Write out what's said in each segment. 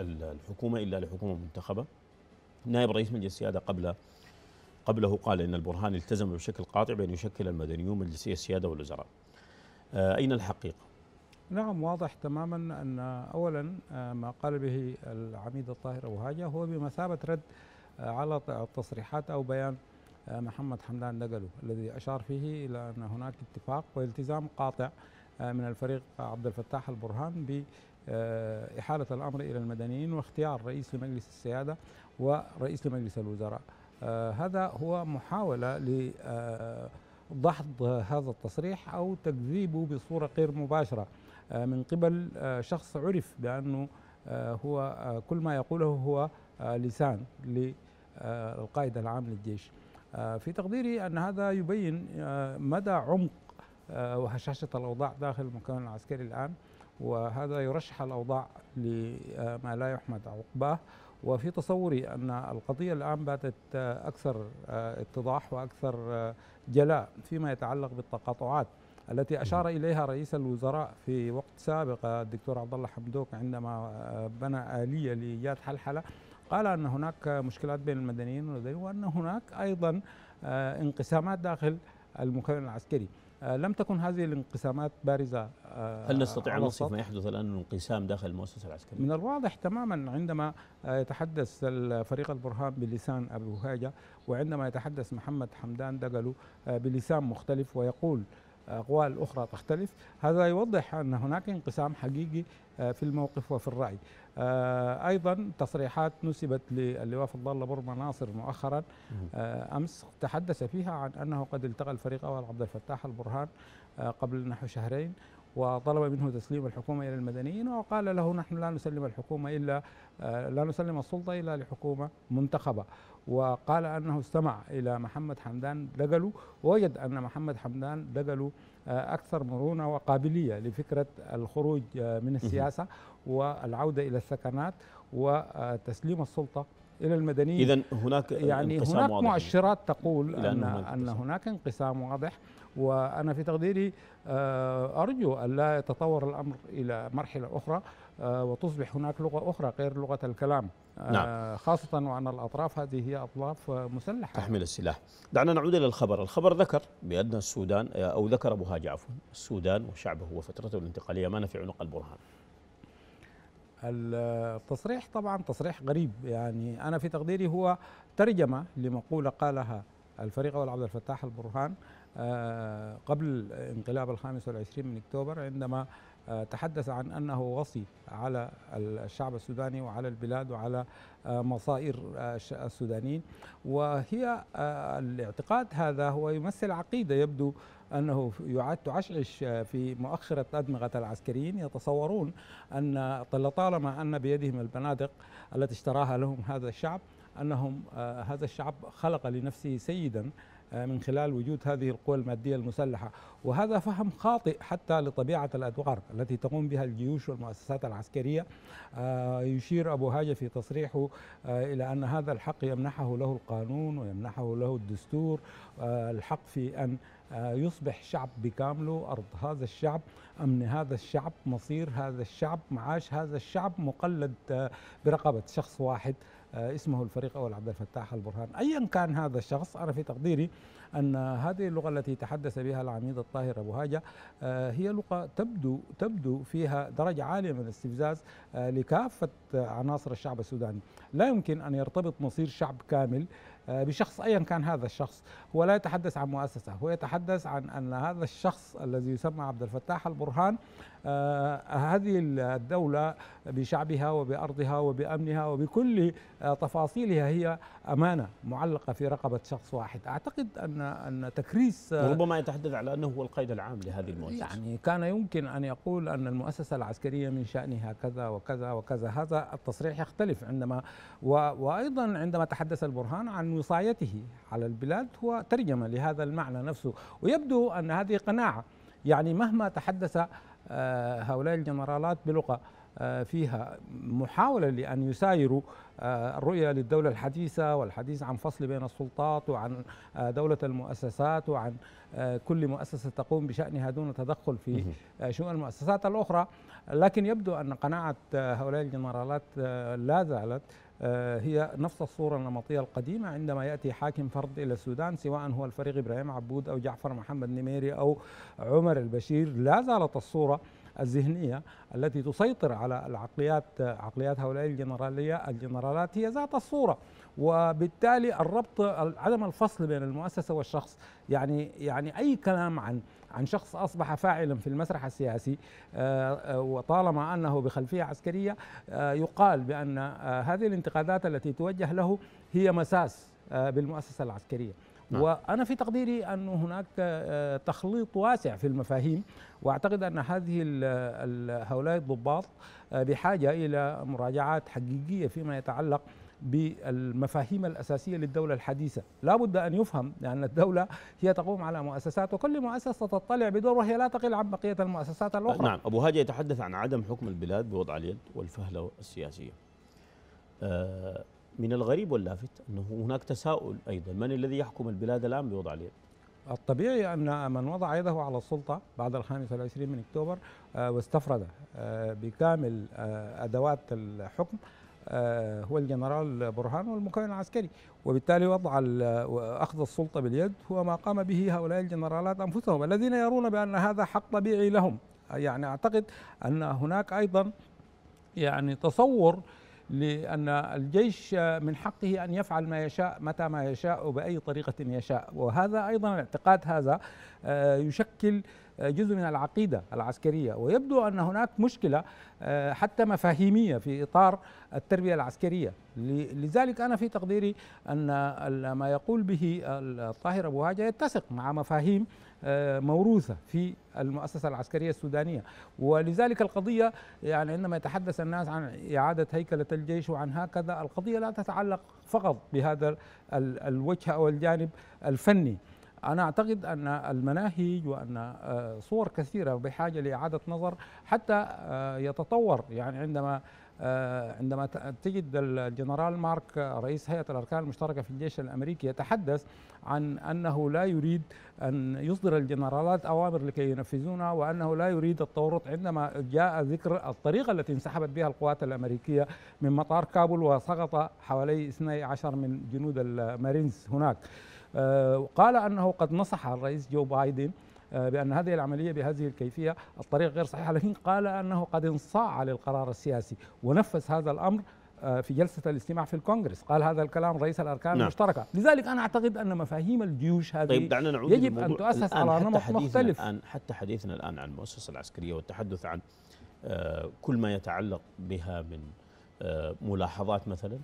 الحكومة إلا لحكومة منتخبة نائب رئيس مجلس السيادة قبل قبله قال إن البرهان التزم بشكل قاطع بأن يشكل المدنيون مجلس السيادة والوزراء آه، أين الحقيقة؟ نعم واضح تماما أن أولا آه، ما قال به العميد الطاهر أبو هاجة هو بمثابة رد آه، على تصريحات أو بيان محمد حمدان نقله الذي أشار فيه إلى أن هناك اتفاق والتزام قاطع من الفريق عبد الفتاح البرهان آه، إحالة الأمر إلى المدنيين واختيار رئيس لمجلس السيادة ورئيس لمجلس الوزراء آه، هذا هو محاولة لضحض آه، هذا التصريح أو تكذيبه بصورة غير مباشرة من قبل شخص عرف بأنه هو كل ما يقوله هو لسان للقائد العام للجيش في تقديري أن هذا يبين مدى عمق وهشاشة الأوضاع داخل المكان العسكري الآن وهذا يرشح الأوضاع لما لا يحمد عقباه وفي تصوري أن القضية الآن باتت أكثر اتضاح وأكثر جلاء فيما يتعلق بالتقاطعات التي أشار إليها رئيس الوزراء في وقت سابق الدكتور عبد الله حمدوك عندما بنى آلية لإيجاد حلحلة قال أن هناك مشكلات بين المدنيين وأن هناك أيضا انقسامات داخل المكون العسكري آه، لم تكن هذه الانقسامات بارزة آه، هل نستطيع أن نصف ما يحدث الآن من انقسام داخل المؤسسة العسكرية؟ من الواضح تماما عندما آه، يتحدث فريق البرهان بلسان أبو هاجة وعندما يتحدث محمد حمدان دقلو بلسان مختلف ويقول أقوال أخرى تختلف هذا يوضح أن هناك انقسام حقيقي آه، في الموقف وفي الرأي آه، أيضا تصريحات نسبت للواء فضل الله برما ناصر مؤخرا آه، أمس تحدث فيها عن أنه قد التقى الفريق أول عبد الفتاح البرهان قبل نحو شهرين وطلب منه تسليم الحكومة إلى المدنيين وقال له نحن لا نسلم الحكومة إلا لا نسلم السلطة إلا لحكومة منتخبة وقال أنه استمع إلى محمد حمدان دجلو ووجد أن محمد حمدان دجلو آه، أكثر مرونة وقابلية لفكرة الخروج آه، من السياسة والعودة إلى السكنات وتسليم السلطة الى المدنيين اذا هناك يعني هناك مؤشرات تقول ان ان هناك انقسام واضح وأنا في تقديري آه، أرجو ألا يتطور الأمر إلى مرحلة أخرى آه، وتصبح هناك لغة أخرى غير لغة الكلام آه، نعم. خاصة وأن الأطراف هذه هي أطراف مسلحة تحمل السلاح دعنا نعود إلى الخبر الخبر ذكر بأن السودان أو ذكر أبو هاج عفوا السودان وشعبه وفترته الانتقالية ما في عنق البرهان التصريح طبعا تصريح غريب يعني أنا في تقديري هو ترجمة لمقولة قالها الفريق أول عبد الفتاح البرهان آه، قبل انقلاب الخامس والعشرين من اكتوبر عندما آه، تحدث عن انه وصي على الشعب السوداني وعلى البلاد وعلى آه، مصائر السودانيين وهي الاعتقاد هذا هو يمثل عقيده يبدو انه يعاد تعشعش في مؤخره ادمغه العسكريين يتصورون ان لطالما ان بيدهم البنادق التي اشتراها لهم هذا الشعب انهم هذا الشعب خلق لنفسه سيدا آه، من خلال وجود هذه القوى المادية المسلحة وهذا فهم خاطئ حتى لطبيعة الأدوار التي تقوم بها الجيوش والمؤسسات العسكرية آه، يشير أبو هاجة في تصريحه آه، إلى أن هذا الحق يمنحه له القانون ويمنحه له الدستور الحق في أن يصبح شعب بكامله أرض هذا الشعب أمن هذا الشعب مصير هذا الشعب معاش هذا الشعب مقلد برقبة شخص واحد آه، اسمه الفريق أول عبد الفتاح البرهان أيا كان هذا الشخص أنا في تقديري أن هذه اللغة التي تحدث بها العميد الطاهر أبو هاجة آه، هي لغة تبدو تبدو فيها درجة عالية من الاستفزاز آه، لكافة عناصر الشعب السوداني لا يمكن أن يرتبط مصير شعب كامل بشخص ايا كان هذا الشخص هو لا يتحدث عن مؤسسه هو يتحدث عن ان هذا الشخص الذي يسمى عبد الفتاح البرهان آه، هذه الدولة بشعبها وبأرضها وبأمنها وبكل آه، تفاصيلها هي أمانة معلقة في رقبة شخص واحد أعتقد أن أن تكريس آه، ربما يتحدث على أنه هو القائد العام لهذه المؤسسة يعني كان يمكن أن يقول أن المؤسسة العسكرية من شأنها كذا وكذا وكذا هذا التصريح يختلف عندما وأيضا عندما تحدث البرهان عن وصايته على البلاد هو ترجم لهذا المعنى نفسه ويبدو أن هذه قناعة يعني مهما تحدث آه، هؤلاء الجنرالات بلغة آه، فيها محاولة لأن يسايروا آه، الرؤية للدولة الحديثة والحديث عن فصل بين السلطات وعن دولة المؤسسات وعن كل مؤسسة تقوم بشأنها دون تدخل في شؤون المؤسسات الأخرى لكن يبدو أن قناعة هؤلاء الجنرالات لا زالت آه، هي نفس الصورة النمطية القديمة عندما يأتي حاكم فرد إلى السودان سواء هو الفريق إبراهيم عبود أو جعفر محمد نميري أو عمر البشير لا زالت الصورة الذهنيه التي تسيطر على العقليات عقليات هؤلاء الجنراليه الجنرالات هي ذات الصوره وبالتالي الربط عدم الفصل بين المؤسسه والشخص يعني يعني اي كلام عن عن شخص اصبح فاعلا في المسرح السياسي آه، آه، وطالما انه بخلفيه عسكريه آه، يقال بان هذه الانتقادات التي توجه له هي مساس آه، بالمؤسسه العسكريه نعم. وانا في تقديري ان هناك آه، تخليط واسع في المفاهيم واعتقد ان هذه هؤلاء الضباط آه، بحاجه الى مراجعات حقيقيه فيما يتعلق بالمفاهيم الأساسية للدولة الحديثة لا بد أن يفهم لأن الدولة هي تقوم على مؤسسات وكل مؤسسة تطلع بدور وهي لا تقل عن بقية المؤسسات الأخرى نعم أبو هاجة يتحدث عن عدم حكم البلاد بوضع اليد والفهلة السياسية من الغريب واللافت أنه هناك تساؤل أيضا من الذي يحكم البلاد الآن بوضع اليد الطبيعي أن من وضع يده على السلطة بعد الخامس والعشرين من أكتوبر آه، واستفرد آه، بكامل آه، أدوات الحكم هو الجنرال برهان والمكون العسكري وبالتالي وضع أخذ السلطة باليد هو ما قام به هؤلاء الجنرالات أنفسهم الذين يرون بأن هذا حق طبيعي لهم يعني أعتقد أن هناك أيضا يعني تصور لأن الجيش من حقه أن يفعل ما يشاء متى ما يشاء وبأي طريقة يشاء وهذا أيضا الاعتقاد هذا آه، يشكل جزء من العقيدة العسكرية ويبدو أن هناك مشكلة آه، حتى مفاهيمية في إطار التربية العسكرية لذلك أنا في تقديري أن ما يقول به الطاهر أبو هاجة يتسق مع مفاهيم آه، موروثة في المؤسسة العسكرية السودانية ولذلك القضية يعني عندما يتحدث الناس عن إعادة هيكلة الجيش وعن هكذا القضية لا تتعلق فقط بهذا الوجه أو الجانب الفني أنا أعتقد أن المناهج وأن آه، صور كثيرة بحاجة لإعادة نظر حتى آه، يتطور يعني عندما آه، عندما تجد الجنرال مارك آه، رئيس هيئة الأركان المشتركة في الجيش الأمريكي يتحدث عن أنه لا يريد أن يصدر الجنرالات أوامر لكي ينفذونها وأنه لا يريد التورط عندما جاء ذكر الطريقة التي انسحبت بها القوات الأمريكية من مطار كابول وسقط حوالي 12 من جنود المارينز هناك آه، قال أنه قد نصح الرئيس جو بايدن آه، بأن هذه العملية بهذه الكيفية الطريقة غير صحيحة لكن قال أنه قد انصاع للقرار السياسي ونفذ هذا الأمر آه، في جلسة الاستماع في الكونغرس قال هذا الكلام رئيس الأركان نعم. المشتركة لذلك أنا أعتقد أن مفاهيم الجيوش هذه طيب دعنا نعود يجب أن تؤسس على نمط مختلف الآن حتى حديثنا الآن عن المؤسسة العسكرية والتحدث عن آه، كل ما يتعلق بها من ملاحظات مثلا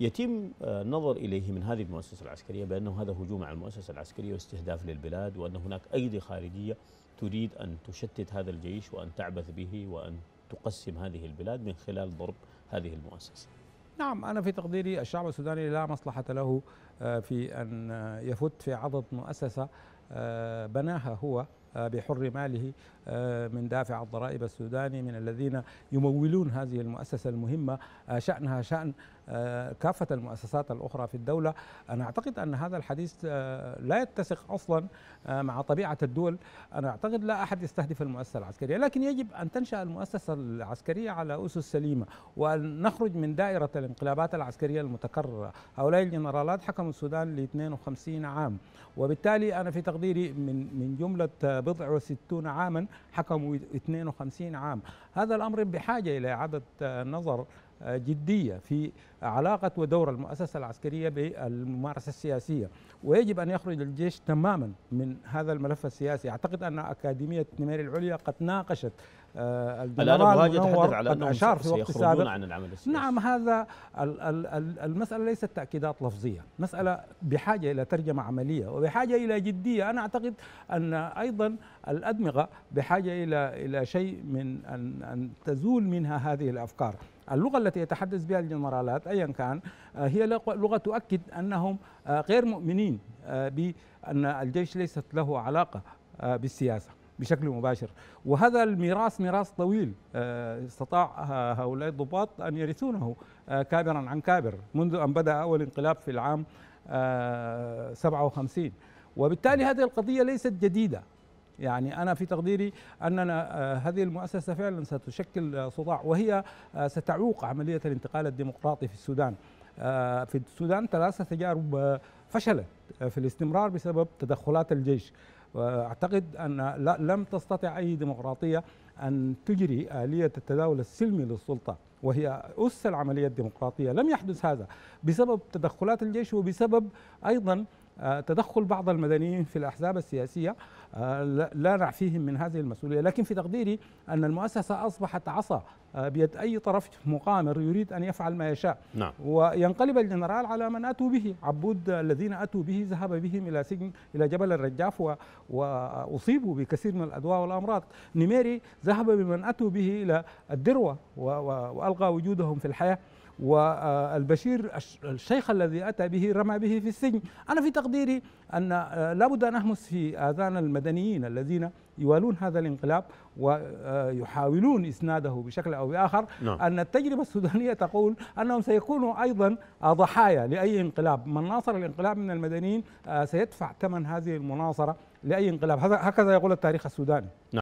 يتم النظر آه، اليه من هذه المؤسسه العسكريه بانه هذا هجوم على المؤسسه العسكريه واستهداف للبلاد وان هناك ايدي خارجيه تريد ان تشتت هذا الجيش وان تعبث به وان تقسم هذه البلاد من خلال ضرب هذه المؤسسه. نعم انا في تقديري الشعب السوداني لا مصلحه له آه، في ان آه، يفت في عضد مؤسسه بناها هو آه، بحر ماله آه، من دافع الضرائب السوداني من الذين يمولون هذه المؤسسة المهمة آه، شأنها شأن كافة المؤسسات الأخرى في الدولة أنا أعتقد أن هذا الحديث لا يتسق أصلا مع طبيعة الدول أنا أعتقد لا أحد يستهدف المؤسسة العسكرية لكن يجب أن تنشأ المؤسسة العسكرية على أسس سليمة وأن نخرج من دائرة الانقلابات العسكرية المتكررة هؤلاء الجنرالات حكموا السودان ل 52 عام وبالتالي أنا في تقديري من من جملة بضع وستون عاما حكموا 52 عام هذا الأمر بحاجة إلى إعادة نظر آه، جدية في علاقة ودور المؤسسة العسكرية بالممارسة السياسية ويجب أن يخرج الجيش تماما من هذا الملف السياسي أعتقد أن أكاديمية نمير العليا قد ناقشت آه، الآن أبغى على أنهم أشار في وقت سابق عن العمل السياسي نعم هذا المسألة ليست تأكيدات لفظية مسألة بحاجة إلى ترجمة عملية وبحاجة إلى جدية أنا أعتقد أن أيضا الأدمغة بحاجة إلى إلى شيء من أن, أن تزول منها هذه الأفكار اللغة التي يتحدث بها الجنرالات أيا كان آه، هي لغة تؤكد أنهم آه، غير مؤمنين بأن الجيش ليست له علاقة بالسياسة بشكل مباشر وهذا الميراث ميراث طويل آه، استطاع هؤلاء الضباط أن يرثونه آه، كابرا عن كابر منذ أن بدأ أول انقلاب في العام 57 آه، وبالتالي هذه القضية ليست جديدة يعني أنا في تقديري أننا هذه المؤسسة فعلا ستشكل صداع وهي ستعوق عملية الانتقال الديمقراطي في السودان في السودان ثلاثة تجارب فشلت في الاستمرار بسبب تدخلات الجيش واعتقد ان لا لم تستطع اي ديمقراطيه ان تجري اليه التداول السلمي للسلطه وهي أس العملية الديمقراطية لم يحدث هذا بسبب تدخلات الجيش وبسبب أيضا آه، تدخل بعض المدنيين في الأحزاب السياسية آه، لا نعفيهم من هذه المسؤولية لكن في تقديري أن المؤسسة أصبحت عصا آه، بيد أي طرف مقامر يريد أن يفعل ما يشاء نعم. وينقلب الجنرال على من أتوا به عبود الذين أتوا به ذهب بهم إلى سجن إلى جبل الرجاف و... وأصيبوا بكثير من الأدواء والأمراض نميري ذهب بمن أتوا به إلى الدروة و... و... وألقى وجودهم في الحياة والبشير الشيخ الذي أتى به رمى به في السجن أنا في تقديري أن آه، لابد أن أهمس في آذان المدنيين الذين يوالون هذا الانقلاب ويحاولون إسناده بشكل أو بآخر نعم. أن التجربة السودانية تقول أنهم سيكونوا أيضا ضحايا لأي انقلاب من ناصر الانقلاب من المدنيين آه، سيدفع ثمن هذه المناصرة لأي انقلاب هكذا يقول التاريخ السوداني نعم.